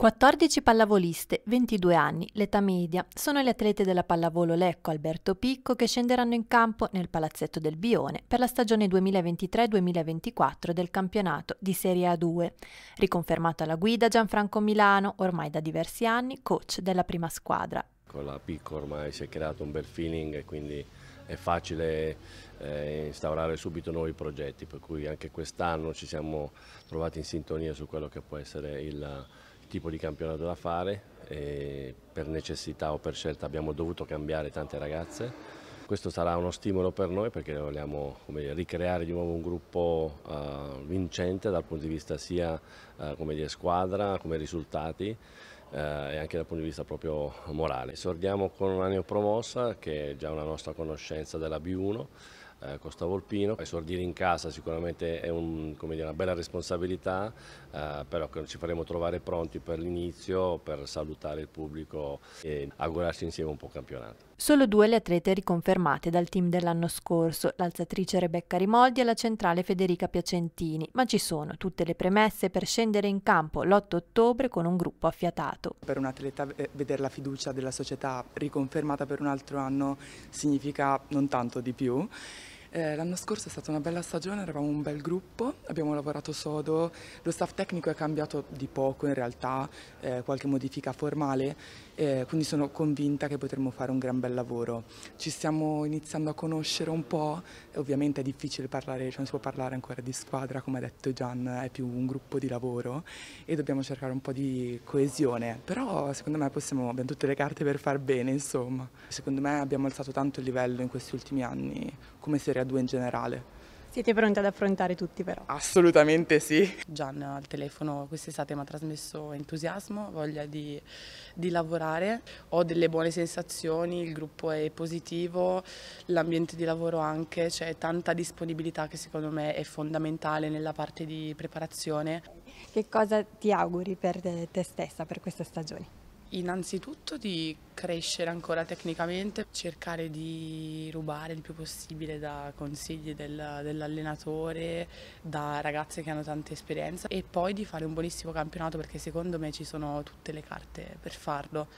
14 pallavoliste, 22 anni, l'età media, sono le atlete della pallavolo Lecco Alberto Picco che scenderanno in campo nel palazzetto del Bione per la stagione 2023-2024 del campionato di Serie A2. Riconfermato alla guida Gianfranco Milano, ormai da diversi anni coach della prima squadra. Con la Picco ormai si è creato un bel feeling e quindi è facile eh, instaurare subito nuovi progetti, per cui anche quest'anno ci siamo trovati in sintonia su quello che può essere il tipo di campionato da fare e per necessità o per scelta abbiamo dovuto cambiare tante ragazze. Questo sarà uno stimolo per noi perché vogliamo dire, ricreare di nuovo un gruppo uh, vincente dal punto di vista sia uh, come dire, squadra, come risultati uh, e anche dal punto di vista proprio morale. Esordiamo con una neopromossa che è già una nostra conoscenza della B1 eh, con Stavolpino. Esordire in casa sicuramente è un, dire, una bella responsabilità, eh, però ci faremo trovare pronti per l'inizio, per salutare il pubblico e augurarci insieme un po' campionato. Solo due le atlete riconfermate dal team dell'anno scorso, l'alzatrice Rebecca Rimoldi e la centrale Federica Piacentini, ma ci sono tutte le premesse per scendere in campo l'8 ottobre con un gruppo affiatato. Per un atleta eh, vedere la fiducia della società riconfermata per un altro anno significa non tanto di più eh, l'anno scorso è stata una bella stagione, eravamo un bel gruppo, abbiamo lavorato sodo, lo staff tecnico è cambiato di poco in realtà, eh, qualche modifica formale, eh, quindi sono convinta che potremo fare un gran bel lavoro. Ci stiamo iniziando a conoscere un po', ovviamente è difficile parlare, cioè non si può parlare ancora di squadra, come ha detto Gian, è più un gruppo di lavoro e dobbiamo cercare un po' di coesione, però secondo me possiamo, abbiamo tutte le carte per far bene, insomma. Secondo me abbiamo alzato tanto il livello in questi ultimi anni come serie in generale. Siete pronti ad affrontare tutti però? Assolutamente sì. Gian al telefono quest'estate mi ha trasmesso entusiasmo, voglia di, di, lavorare, ho delle buone sensazioni, il gruppo è positivo, l'ambiente di lavoro anche, c'è tanta disponibilità che secondo me è fondamentale nella parte di preparazione. Che cosa ti auguri per te stessa per questa stagione? Innanzitutto di crescere ancora tecnicamente, cercare di rubare il più possibile da consigli del, dell'allenatore, da ragazze che hanno tanta esperienza e poi di fare un buonissimo campionato perché secondo me ci sono tutte le carte per farlo.